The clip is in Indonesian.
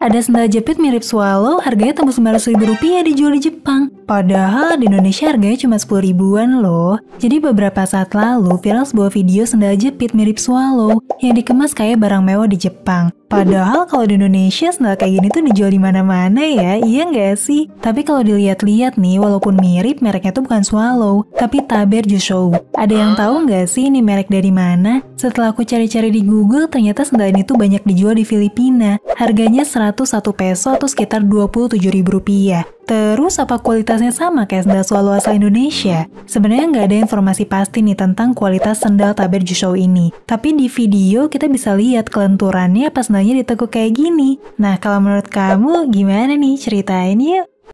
Ada sendal jepit mirip swallow, harganya tembus 900 ribu rupiah dijual di Jepang. Padahal di Indonesia harganya cuma 10 ribuan loh. Jadi beberapa saat lalu viral sebuah video sendal jepit mirip swallow yang dikemas kayak barang mewah di Jepang. Padahal kalau di Indonesia sendal kayak gini tuh dijual di mana-mana ya, iya nggak sih? Tapi kalau dilihat-lihat nih, walaupun mirip, mereknya tuh bukan Swallow, tapi Taber Jusho. Ada yang tahu nggak sih ini merek dari mana? Setelah aku cari-cari di Google, ternyata sendal ini tuh banyak dijual di Filipina. Harganya 101 peso atau sekitar 27 ribu rupiah. Terus apa kualitasnya sama kayak sendal swallow asal Indonesia? Sebenarnya nggak ada informasi pasti nih tentang kualitas sendal Taber Jushow ini. Tapi di video kita bisa lihat kelenturannya pas sendalnya ditekuk kayak gini. Nah kalau menurut kamu gimana nih ceritain yuk?